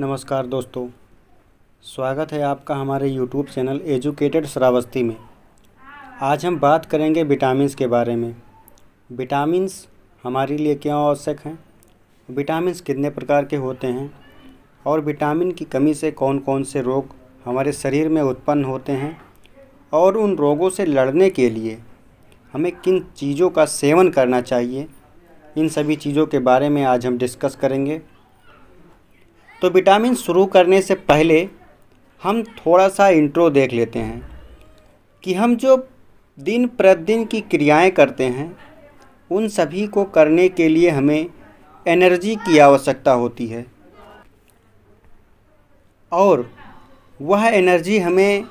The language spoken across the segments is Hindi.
नमस्कार दोस्तों स्वागत है आपका हमारे यूट्यूब चैनल एजुकेटेड श्रावस्ती में आज हम बात करेंगे विटामिन्स के बारे में विटामिन्स हमारे लिए क्यों आवश्यक हैं विटामिन्स कितने प्रकार के होते हैं और विटामिन की कमी से कौन कौन से रोग हमारे शरीर में उत्पन्न होते हैं और उन रोगों से लड़ने के लिए हमें किन चीज़ों का सेवन करना चाहिए इन सभी चीज़ों के बारे में आज हम डिस्कस करेंगे तो विटामिन शुरू करने से पहले हम थोड़ा सा इंट्रो देख लेते हैं कि हम जो दिन प्रतिदिन की क्रियाएं करते हैं उन सभी को करने के लिए हमें एनर्जी की आवश्यकता होती है और वह एनर्जी हमें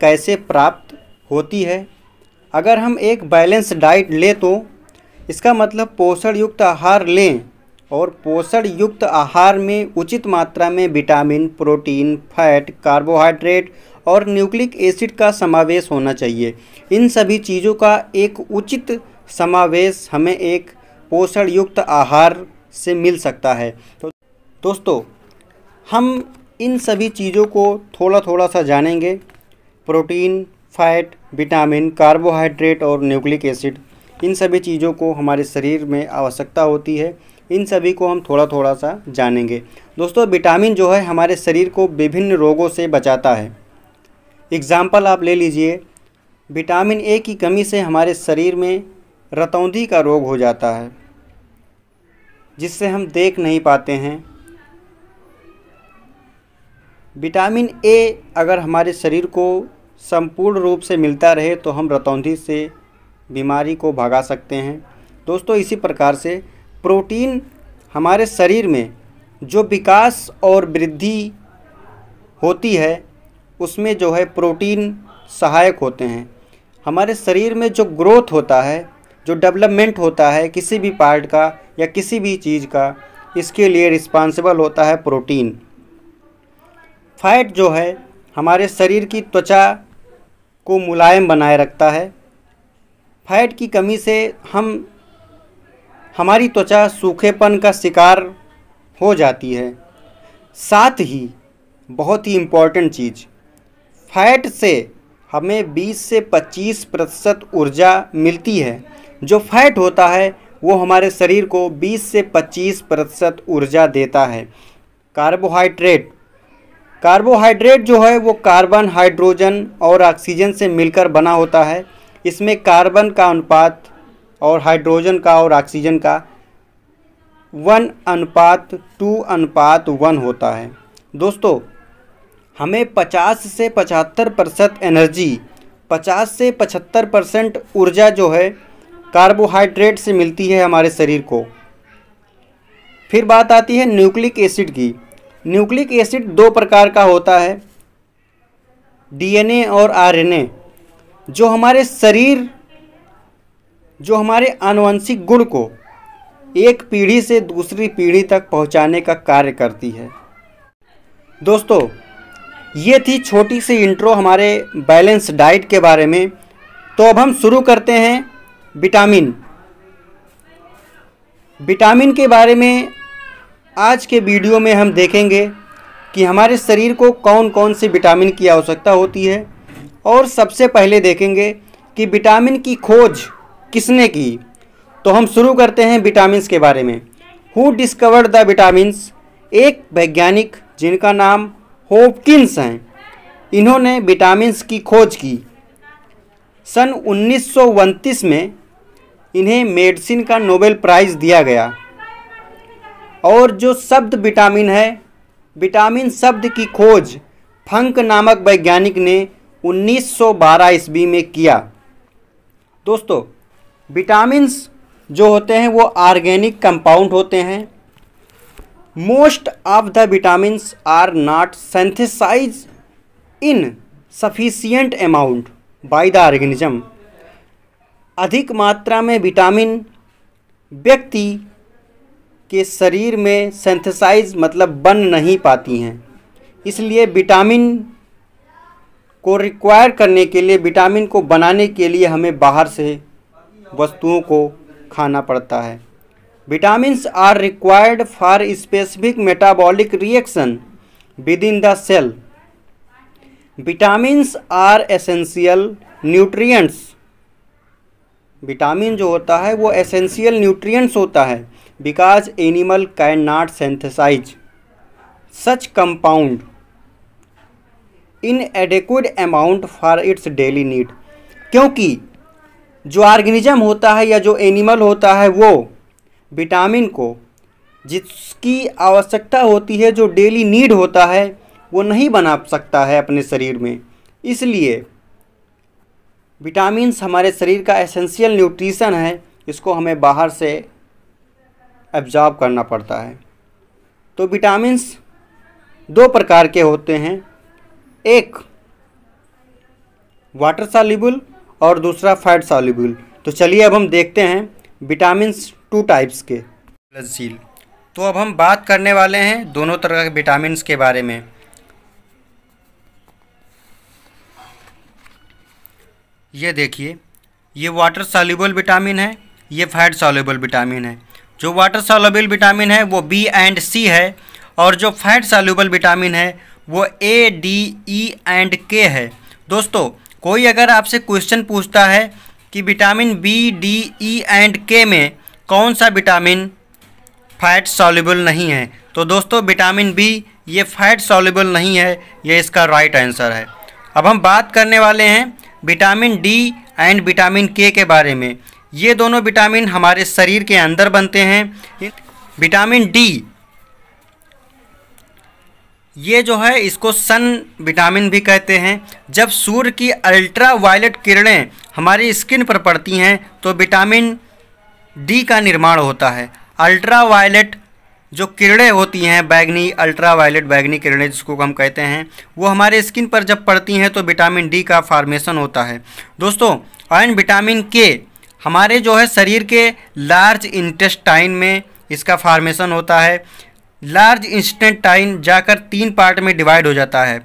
कैसे प्राप्त होती है अगर हम एक बैलेंस डाइट लें तो इसका मतलब पोषण युक्त आहार लें और पोषण युक्त आहार में उचित मात्रा में विटामिन प्रोटीन फैट कार्बोहाइड्रेट और न्यूक्लिक एसिड का समावेश होना चाहिए इन सभी चीज़ों का एक उचित समावेश हमें एक पोषण युक्त आहार से मिल सकता है तो दोस्तों हम इन सभी चीज़ों को थोड़ा थोड़ा सा जानेंगे प्रोटीन फैट विटामिन कार्बोहाइड्रेट और न्यूक्लिक एसिड इन सभी चीज़ों को हमारे शरीर में आवश्यकता होती है इन सभी को हम थोड़ा थोड़ा सा जानेंगे दोस्तों विटामिन जो है हमारे शरीर को विभिन्न रोगों से बचाता है एग्ज़ाम्पल आप ले लीजिए विटामिन ए की कमी से हमारे शरीर में रतौंधी का रोग हो जाता है जिससे हम देख नहीं पाते हैं विटामिन ए अगर हमारे शरीर को संपूर्ण रूप से मिलता रहे तो हम रतौंधी से बीमारी को भगा सकते हैं दोस्तों इसी प्रकार से प्रोटीन हमारे शरीर में जो विकास और वृद्धि होती है उसमें जो है प्रोटीन सहायक होते हैं हमारे शरीर में जो ग्रोथ होता है जो डेवलपमेंट होता है किसी भी पार्ट का या किसी भी चीज़ का इसके लिए रिस्पांसिबल होता है प्रोटीन फैट जो है हमारे शरीर की त्वचा को मुलायम बनाए रखता है फैट की कमी से हम हमारी त्वचा सूखेपन का शिकार हो जाती है साथ ही बहुत ही इम्पॉर्टेंट चीज़ फैट से हमें 20 से 25 प्रतिशत ऊर्जा मिलती है जो फैट होता है वो हमारे शरीर को 20 से 25 प्रतिशत ऊर्जा देता है कार्बोहाइड्रेट कार्बोहाइड्रेट जो है वो कार्बन हाइड्रोजन और ऑक्सीजन से मिलकर बना होता है इसमें कार्बन का अनुपात और हाइड्रोजन का और ऑक्सीजन का वन अनुपात टू अनुपात वन होता है दोस्तों हमें 50 से 75 परसेंट एनर्जी 50 से 75 परसेंट ऊर्जा जो है कार्बोहाइड्रेट से मिलती है हमारे शरीर को फिर बात आती है न्यूक्लिक एसिड की न्यूक्लिक एसिड दो प्रकार का होता है डीएनए और आरएनए जो हमारे शरीर जो हमारे आनुवंशिक गुण को एक पीढ़ी से दूसरी पीढ़ी तक पहुंचाने का कार्य करती है दोस्तों ये थी छोटी सी इंट्रो हमारे बैलेंस डाइट के बारे में तो अब हम शुरू करते हैं विटामिन विटामिन के बारे में आज के वीडियो में हम देखेंगे कि हमारे शरीर को कौन कौन से विटामिन की आवश्यकता होती है और सबसे पहले देखेंगे कि विटामिन की खोज किसने की तो हम शुरू करते हैं विटामिन के बारे में हु डिस्कवर्ड द विटामिन एक वैज्ञानिक जिनका नाम होपकिंस हैं इन्होंने विटामिनस की खोज की सन उन्नीस में इन्हें मेडिसिन का नोबेल प्राइज़ दिया गया और जो शब्द विटामिन है विटामिन शब्द की खोज फंक नामक वैज्ञानिक ने 1912 ईस्वी में किया दोस्तों विटामिन्स जो होते हैं वो ऑर्गेनिक कंपाउंड होते हैं most of the vitamins are not synthesize in sufficient amount by the organism अधिक मात्रा में विटामिन व्यक्ति के शरीर में सेंथेसाइज मतलब बन नहीं पाती हैं इसलिए विटामिन को रिक्वायर करने के लिए विटामिन को बनाने के लिए हमें बाहर से वस्तुओं को खाना पड़ता है vitamins are required for specific metabolic reaction with in the cell vitamins are essential nutrients vitamin जो होता है वो एसेंशियल न्यूट्रिएंट्स होता है because animal can not synthesize such compound in adequate amount for its daily need क्योंकि जो ऑर्गेनिज्म होता है या जो एनिमल होता है वो विटामिन को जिसकी आवश्यकता होती है जो डेली नीड होता है वो नहीं बना सकता है अपने शरीर में इसलिए विटामिन हमारे शरीर का एसेंशियल न्यूट्रिशन है इसको हमें बाहर से एब्जॉर्ब करना पड़ता है तो विटामिन दो प्रकार के होते हैं एक वाटर सॉल्युबल और दूसरा फैट सॉल्यूबल तो चलिए अब हम देखते हैं विटामिन टू टाइप्स के लजील तो अब हम बात करने वाले हैं दोनों तरह के विटामिन के बारे में ये देखिए ये वाटर सॉल्यूबल विटामिन है ये फैट सॉल्यूबल विटामिन है जो वाटर सॉल्यूबल विटामिन है वो बी एंड सी है और जो फैट सॉल्यूबल विटामिन है वो ए डी ई एंड के है दोस्तों कोई अगर आपसे क्वेश्चन पूछता है कि vitamin B D E and K में कौन सा विटामिन फैट सॉल्यूबल नहीं है तो दोस्तों विटामिन बी ये फैट सॉल्यूबल नहीं है ये इसका राइट आंसर है अब हम बात करने वाले हैं विटामिन डी एंड विटामिन के के बारे में ये दोनों विटामिन हमारे शरीर के अंदर बनते हैं विटामिन डी ये जो है इसको सन विटामिन भी कहते हैं जब सूर्य की अल्ट्रा वायलेट किरणें हमारी स्किन पर पड़ती हैं तो विटामिन डी का निर्माण होता है अल्ट्रा वायलेट जो किरणें होती हैं बैगनी अल्ट्रा वायलेट बैगनी किरणें जिसको हम कहते हैं वो हमारे स्किन पर जब पड़ती हैं तो विटामिन डी का फार्मेशन होता है दोस्तों आयन विटामिन के हमारे जो है शरीर के लार्ज इंटेस्टाइन में इसका फार्मेशन होता है लार्ज इंस्टेंटाइन जाकर तीन पार्ट में डिवाइड हो जाता है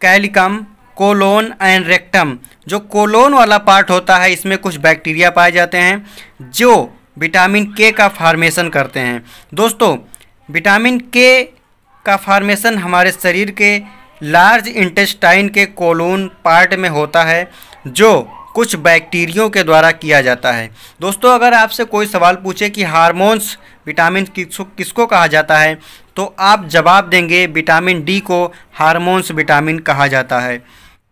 कैलिकम कोलोन एंड रेक्टम जो कोलोन वाला पार्ट होता है इसमें कुछ बैक्टीरिया पाए जाते हैं जो विटामिन के का फार्मेशन करते हैं दोस्तों विटामिन के का फार्मेशन हमारे शरीर के लार्ज इंटेस्टाइन के कोलोन पार्ट में होता है जो कुछ बैक्टीरियों के द्वारा किया जाता है दोस्तों अगर आपसे कोई सवाल पूछे कि हारमोन्स विटामिन किसको किसको कहा जाता है तो आप जवाब देंगे विटामिन डी को हार्मोन्स विटामिन कहा जाता है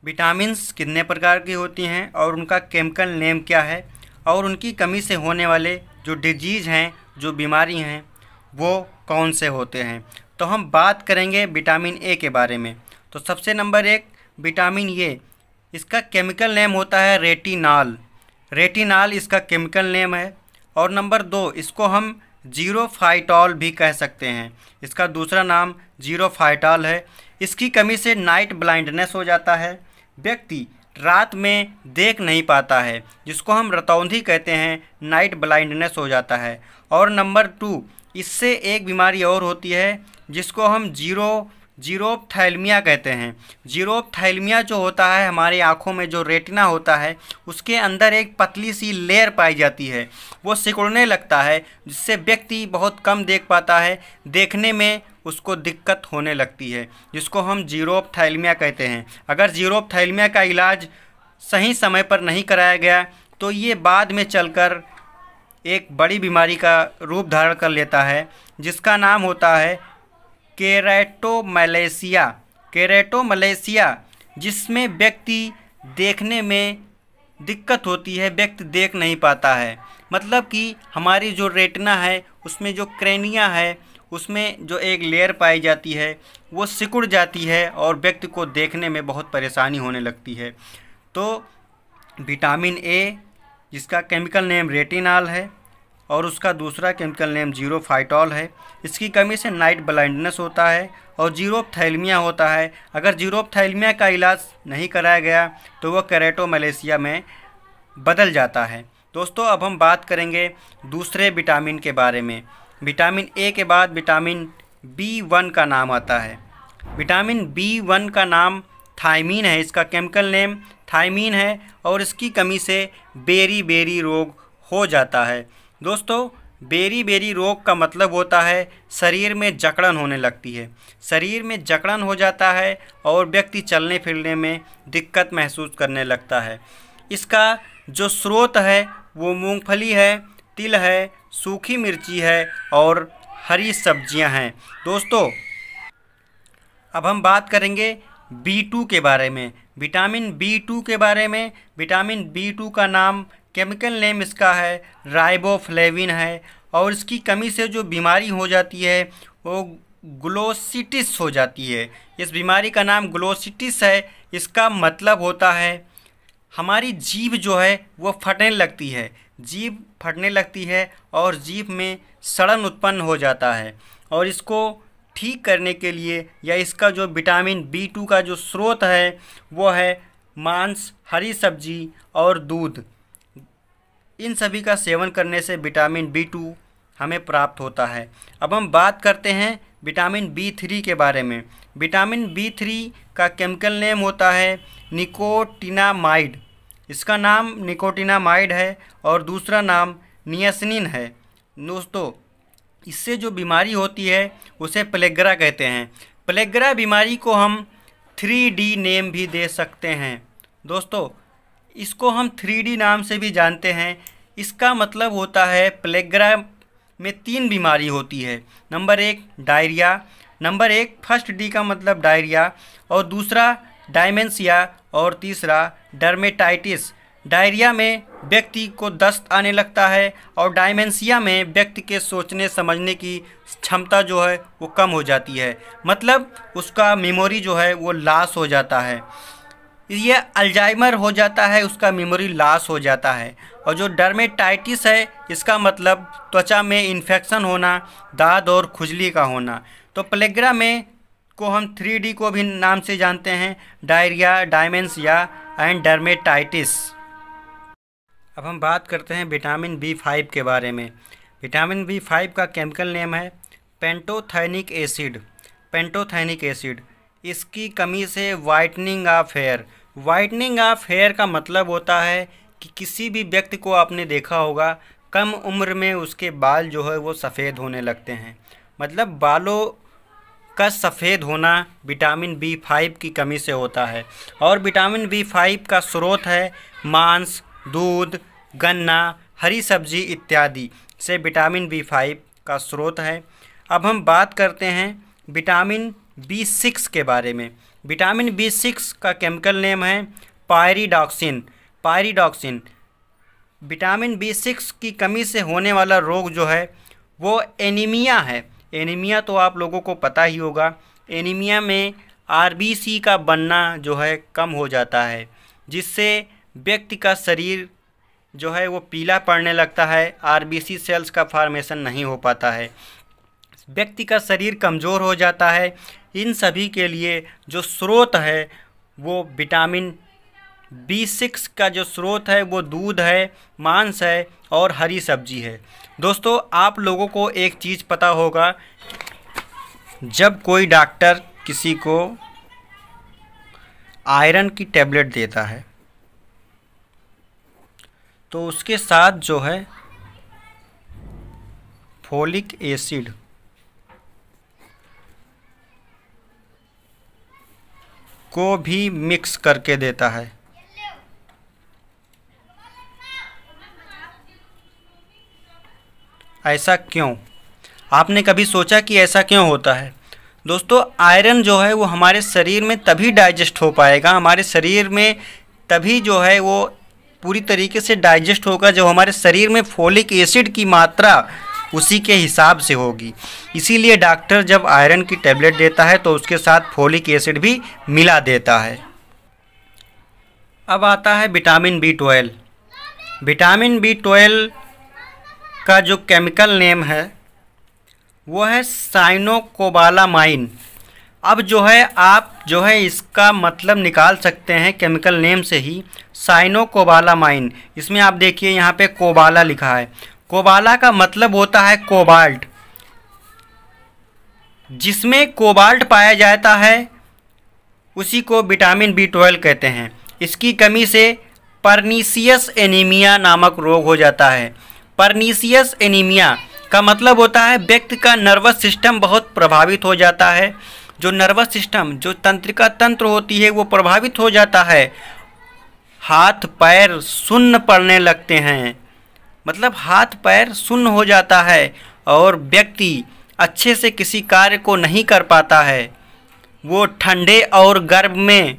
विटामिन्स कितने प्रकार की होती हैं और उनका केमिकल नेम क्या है और उनकी कमी से होने वाले जो डिजीज़ हैं जो बीमारी हैं वो कौन से होते हैं तो हम बात करेंगे विटामिन ए के बारे में तो सबसे नंबर एक विटामिन ए इसका केमिकल नेम होता है रेटिनॉल रेटिनॉल इसका केमिकल नेम है और नंबर दो इसको हम जीरो फाइटॉल भी कह सकते हैं इसका दूसरा नाम जीरो फाइटॉल है इसकी कमी से नाइट ब्लाइंडनेस हो जाता है व्यक्ति रात में देख नहीं पाता है जिसको हम रतौंधी कहते हैं नाइट ब्लाइंडनेस हो जाता है और नंबर टू इससे एक बीमारी और होती है जिसको हम जीरो जीरोपथैलमिया कहते हैं जीरोपथैलमिया जो होता है हमारी आँखों में जो रेटिना होता है उसके अंदर एक पतली सी लेयर पाई जाती है वो सिकुड़ने लगता है जिससे व्यक्ति बहुत कम देख पाता है देखने में उसको दिक्कत होने लगती है जिसको हम जीरोपथैलमिया कहते हैं अगर जीरोपथैलमिया का इलाज सही समय पर नहीं कराया गया तो ये बाद में चलकर एक बड़ी बीमारी का रूप धारण कर लेता है जिसका नाम होता है केरेटो केरेटो मलेशिया जिसमें व्यक्ति देखने में दिक्कत होती है व्यक्ति देख नहीं पाता है मतलब कि हमारी जो रेटना है उसमें जो क्रेनिया है उसमें जो एक लेयर पाई जाती है वो सिकुड़ जाती है और व्यक्ति को देखने में बहुत परेशानी होने लगती है तो विटामिन ए जिसका केमिकल नेम रेटिनॉल है और उसका दूसरा केमिकल नेम जीरो फाइटॉल है इसकी कमी से नाइट ब्लाइंडनेस होता है और जीरोपथैलमिया होता है अगर जीरोपथैलमिया का इलाज नहीं कराया गया तो वह मलेशिया में बदल जाता है दोस्तों अब हम बात करेंगे दूसरे विटामिन के बारे में विटामिन ए के बाद विटामिन बी वन का नाम आता है विटामिन बी वन का नाम थायमीन है इसका केमिकल नेम थायमीन है और इसकी कमी से बेरी बेरी रोग हो जाता है दोस्तों बेरी बेरी रोग का मतलब होता है शरीर में जकड़न होने लगती है शरीर में जकड़न हो जाता है और व्यक्ति चलने फिरने में दिक्कत महसूस करने लगता है इसका जो स्रोत है वो मूंगफली है तिल है सूखी मिर्ची है और हरी सब्जियां हैं दोस्तों अब हम बात करेंगे बी टू के बारे में विटामिन बी टू के बारे में विटामिन बी टू का नाम केमिकल नेम इसका है राइबोफ्लेविन है और इसकी कमी से जो बीमारी हो जाती है वो ग्लोसिटिस हो जाती है इस बीमारी का नाम ग्लोसिटिस है इसका मतलब होता है हमारी जीभ जो है वो फटने लगती है जीभ फटने लगती है और जीभ में सड़न उत्पन्न हो जाता है और इसको ठीक करने के लिए या इसका जो विटामिन बी टू का जो स्रोत है वो है मांस हरी सब्जी और दूध इन सभी का सेवन करने से विटामिन बी टू हमें प्राप्त होता है अब हम बात करते हैं विटामिन बी थ्री के बारे में विटामिन बी थ्री का केमिकल नेम होता है निकोटिनामाइड इसका नाम निकोटिनामाइड है और दूसरा नाम नियसनिन है दोस्तों इससे जो बीमारी होती है उसे प्लेग्रा कहते हैं प्लेग्रा बीमारी को हम थ्री डी नेम भी दे सकते हैं दोस्तों इसको हम थ्री नाम से भी जानते हैं इसका मतलब होता है प्लेग्रा में तीन बीमारी होती है नंबर एक डायरिया नंबर एक फर्स्ट डी का मतलब डायरिया और दूसरा डायमेंसिया और तीसरा डर्मेटाइटिस डायरिया में व्यक्ति को दस्त आने लगता है और डायमेंसिया में व्यक्ति के सोचने समझने की क्षमता जो है वो कम हो जाती है मतलब उसका मेमोरी जो है वो लॉस हो जाता है ये अल्जाइमर हो जाता है उसका मेमोरी लॉस हो जाता है और जो डर्मेटाइटिस है इसका मतलब त्वचा में इन्फेक्शन होना दाद और खुजली का होना तो प्लेग्रा में को हम थ्री को भी नाम से जानते हैं डायरिया डायमेंसिया एंड डर्मेटाइटिस अब हम बात करते हैं विटामिन बी फाइव के बारे में विटामिन बी फाइव का केमिकल नेम है पेंटोथैनिक एसिड पेंटोथैनिक एसिड इसकी कमी से whitening of hair whitening of hair का मतलब होता है कि किसी भी व्यक्ति को आपने देखा होगा कम उम्र में उसके बाल जो है वो सफ़ेद होने लगते हैं मतलब बालों का सफ़ेद होना विटामिन बी फाइव की कमी से होता है और विटामिन बी फाइव का स्रोत है मांस दूध गन्ना हरी सब्जी इत्यादि से विटामिन बी फाइव का स्रोत है अब हम बात करते हैं विटामिन बी सिक्स के बारे में विटामिन बी सिक्स का केमिकल नेम है pyridoxine pyridoxine vitamin B six की कमी से होने वाला रोग जो है वो एनीमिया है एनीमिया तो आप लोगों को पता ही होगा एनीमिया में आरबीसी का बनना जो है कम हो जाता है जिससे व्यक्ति का शरीर जो है वो पीला पड़ने लगता है आरबीसी सेल्स का फार्मेशन नहीं हो पाता है व्यक्ति का शरीर कमज़ोर हो जाता है इन सभी के लिए जो स्रोत है वो विटामिन बी सिक्स का जो स्रोत है वो दूध है मांस है और हरी सब्जी है दोस्तों आप लोगों को एक चीज़ पता होगा जब कोई डॉक्टर किसी को आयरन की टैबलेट देता है तो उसके साथ जो है फोलिक एसिड को भी मिक्स करके देता है ऐसा क्यों आपने कभी सोचा कि ऐसा क्यों होता है दोस्तों आयरन जो है वो हमारे शरीर में तभी डाइजेस्ट हो पाएगा हमारे शरीर में तभी जो है वो पूरी तरीके से डाइजेस्ट होगा जब हमारे शरीर में फोलिक एसिड की मात्रा उसी के हिसाब से होगी इसीलिए डॉक्टर जब आयरन की टैबलेट देता है तो उसके साथ फोलिक एसिड भी मिला देता है अब आता है vitamin B twelve vitamin B twelve का जो केमिकल नेम है वो है साइनोकोबालामाइन अब जो है आप जो है इसका मतलब निकाल सकते हैं केमिकल नेम से ही साइनोकोबालामाइन इसमें आप देखिए यहाँ पे कोबाला लिखा है कोबाला का मतलब होता है कोबाल्ट जिसमें कोबाल्ट पाया जाता है उसी को विटामिन बी ट्वेल्व कहते हैं इसकी कमी से परनीसियस एनीमिया नामक रोग हो जाता है परनीसियस एनीमिया का मतलब होता है व्यक्ति का नर्वस सिस्टम बहुत प्रभावित हो जाता है जो नर्वस सिस्टम जो तंत्रिका तंत्र होती है वो प्रभावित हो जाता है हाथ पैर सुन्न पड़ने लगते हैं मतलब हाथ पैर सुन्न हो जाता है और व्यक्ति अच्छे से किसी कार्य को नहीं कर पाता है वो ठंडे और गर्म में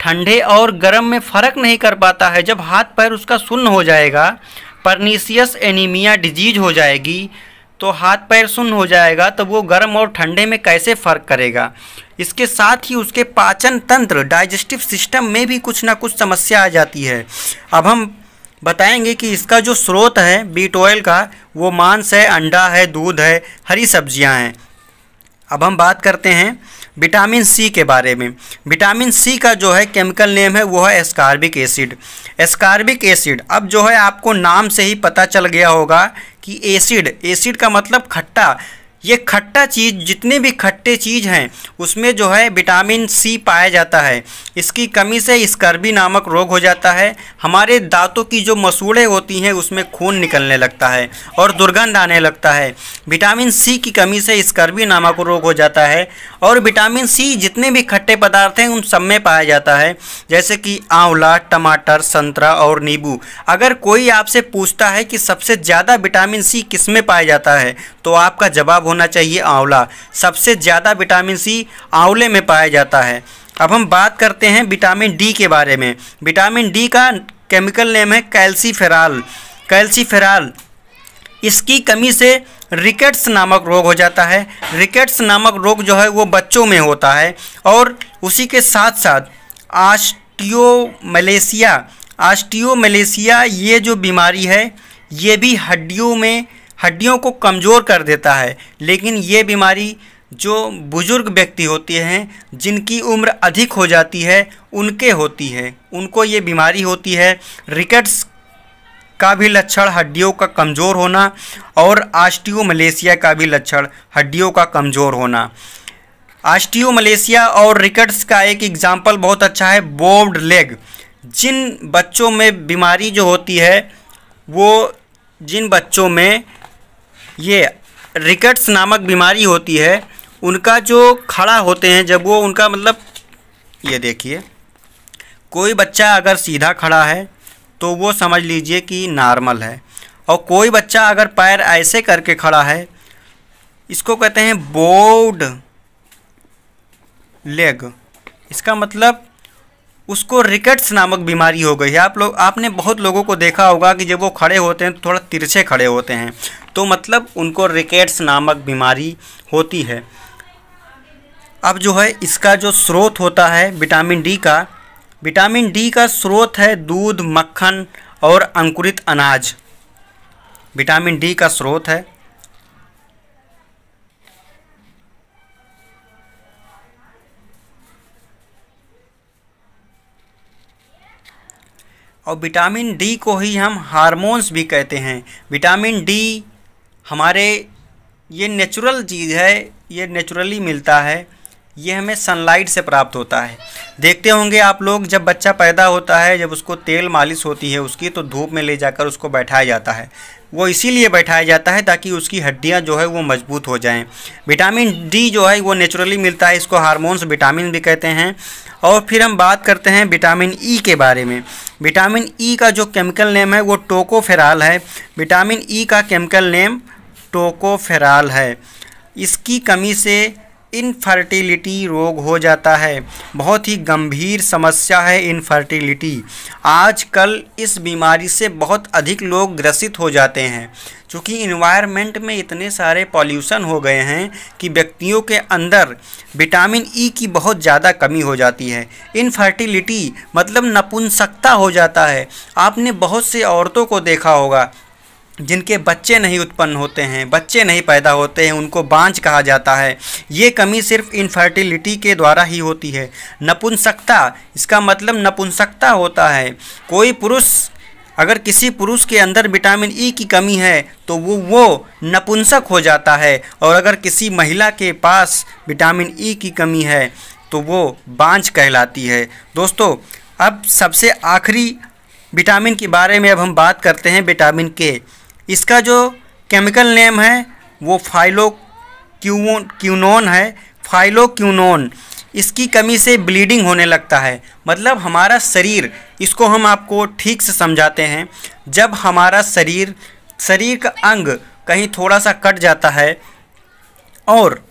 ठंडे और गर्म में फ़र्क नहीं कर पाता है जब हाथ पैर उसका सुन्न हो जाएगा परनीसियस एनीमिया डिजीज हो जाएगी तो हाथ पैर सुन्न हो जाएगा तो वो गर्म और ठंडे में कैसे फ़र्क करेगा इसके साथ ही उसके पाचन तंत्र डाइजेस्टिव सिस्टम में भी कुछ ना कुछ समस्या आ जाती है अब हम बताएंगे कि इसका जो स्रोत है बीट ऑयल का वो मांस है अंडा है दूध है हरी सब्जियां हैं अब हम बात करते हैं विटामिन सी के बारे में विटामिन सी का जो है केमिकल नेम है वो है एस्कार्बिक एसिड एस्कार्बिक एसिड अब जो है आपको नाम से ही पता चल गया होगा कि एसिड एसिड का मतलब खट्टा ये खट्टा चीज़ जितने भी खट्टे चीज़ हैं उसमें जो है विटामिन सी पाया जाता है इसकी कमी से स्कर्बी नामक रोग हो जाता है हमारे दांतों की जो मसूड़े होती हैं उसमें खून निकलने लगता है और दुर्गंध आने लगता है विटामिन सी की कमी से स्कर्बी नामक रोग हो जाता है और विटामिन सी जितने भी खट्टे पदार्थ हैं उन सब में पाया जाता है जैसे कि आंवला टमाटर संतरा और नींबू अगर कोई आपसे पूछता है कि सबसे ज़्यादा विटामिन सी किस में पाया जाता है तो आपका जवाब होना चाहिए आंवला सबसे ज़्यादा विटामिन सी आंवले में पाया जाता है अब हम बात करते हैं विटामिन डी के बारे में विटामिन डी का केमिकल नेम है कैल्सीफेराल कैल्सीफेराल इसकी कमी से रिकेट्स नामक रोग हो जाता है रिकेट्स नामक रोग जो है वो बच्चों में होता है और उसी के साथ साथ आस्टियोमलेसिया आस्टियोमलेसिया ये जो बीमारी है ये भी हड्डियों में हड्डियों को कमज़ोर कर देता है लेकिन ये बीमारी जो बुज़ुर्ग व्यक्ति होते हैं जिनकी उम्र अधिक हो जाती है उनके होती है उनको ये बीमारी होती है रिकेट्स का भी लक्षण हड्डियों का कमज़ोर होना और आस्टियो मलेशिया का भी लक्षण हड्डियों का कमज़ोर होना आस्टियो मलेशिया और रिकेट्स का एक एग्ज़ाम्पल बहुत अच्छा है बोब्ड लेग जिन बच्चों में बीमारी जो होती है वो जिन बच्चों में ये रिकट्स नामक बीमारी होती है उनका जो खड़ा होते हैं जब वो उनका मतलब ये देखिए कोई बच्चा अगर सीधा खड़ा है तो वो समझ लीजिए कि नॉर्मल है और कोई बच्चा अगर पैर ऐसे करके खड़ा है इसको कहते हैं बोर्ड लेग इसका मतलब उसको रिकेट्स नामक बीमारी हो गई है आप लोग आपने बहुत लोगों को देखा होगा कि जब वो खड़े होते हैं तो थोड़ा तिरछे खड़े होते हैं तो मतलब उनको रिकेट्स नामक बीमारी होती है अब जो है इसका जो स्रोत होता है विटामिन डी का विटामिन डी का स्रोत है दूध मक्खन और अंकुरित अनाज विटामिन डी का स्रोत है और विटामिन डी को ही हम हार्मोन्स भी कहते हैं विटामिन डी हमारे ये नेचुरल चीज़ है ये नेचुरली मिलता है ये हमें सनलाइट से प्राप्त होता है देखते होंगे आप लोग जब बच्चा पैदा होता है जब उसको तेल मालिश होती है उसकी तो धूप में ले जाकर उसको बैठाया जाता है वो इसीलिए बैठाया जाता है ताकि उसकी हड्डियाँ जो है वो मजबूत हो जाएं विटामिन डी जो है वो नेचुरली मिलता है इसको हार्मोन्स विटामिन भी कहते हैं और फिर हम बात करते हैं विटामिन ई e के बारे में विटामिन ई e का जो केमिकल नेम है वो टोकोफेराल है विटामिन ई e का केमिकल नेम टोकोफेराल है इसकी कमी से इनफर्टिलिटी रोग हो जाता है बहुत ही गंभीर समस्या है इनफर्टिलिटी आजकल इस बीमारी से बहुत अधिक लोग ग्रसित हो जाते हैं क्योंकि इन्वायरमेंट में इतने सारे पॉल्यूशन हो गए हैं कि व्यक्तियों के अंदर विटामिन ई e की बहुत ज़्यादा कमी हो जाती है इनफर्टिलिटी मतलब नपुंसकता हो जाता है आपने बहुत से औरतों को देखा होगा जिनके बच्चे नहीं उत्पन्न होते हैं बच्चे नहीं पैदा होते हैं उनको बांझ कहा जाता है ये कमी सिर्फ इनफर्टिलिटी के द्वारा ही होती है नपुंसकता इसका मतलब नपुंसकता होता है कोई पुरुष अगर किसी पुरुष के अंदर विटामिन ई e की कमी है तो वो वो नपुंसक हो जाता है और अगर किसी महिला के पास विटामिन ई e की कमी है तो वो बांझ कहलाती है दोस्तों अब सबसे आखिरी विटामिन के बारे में अब हम बात करते हैं विटामिन के इसका जो केमिकल नेम है वो फाइलो क्यूनोन है फाइलो क्यूनोन इसकी कमी से ब्लीडिंग होने लगता है मतलब हमारा शरीर इसको हम आपको ठीक से समझाते हैं जब हमारा शरीर शरीर का अंग कहीं थोड़ा सा कट जाता है और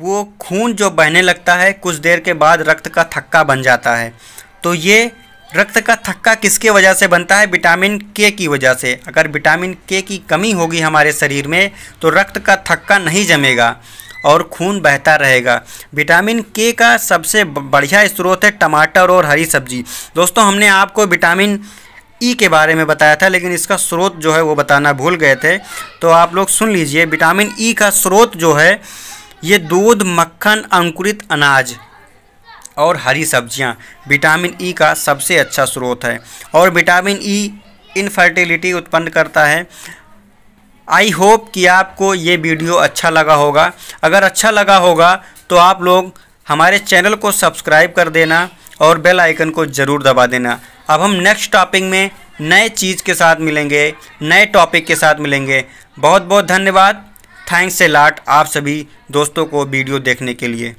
वो खून जो बहने लगता है कुछ देर के बाद रक्त का थक्का बन जाता है तो ये रक्त का थक्का किसके वजह से बनता है विटामिन के की वजह से अगर विटामिन के की कमी होगी हमारे शरीर में तो रक्त का थक्का नहीं जमेगा और खून बहता रहेगा विटामिन के का सबसे बढ़िया स्रोत है टमाटर और हरी सब्जी दोस्तों हमने आपको विटामिन ई e के बारे में बताया था लेकिन इसका स्रोत जो है वो बताना भूल गए थे तो आप लोग सुन लीजिए विटामिन ई e का स्रोत जो है ये दूध मक्खन अंकुरित अनाज और हरी सब्जियां विटामिन ई e का सबसे अच्छा स्रोत है और विटामिन ई e इनफर्टिलिटी उत्पन्न करता है आई होप कि आपको ये वीडियो अच्छा लगा होगा अगर अच्छा लगा होगा तो आप लोग हमारे चैनल को सब्सक्राइब कर देना और बेल आइकन को ज़रूर दबा देना अब हम नेक्स्ट टॉपिक में नए चीज़ के साथ मिलेंगे नए टॉपिक के साथ मिलेंगे बहुत बहुत धन्यवाद थैंक्स ए लाट आप सभी दोस्तों को वीडियो देखने के लिए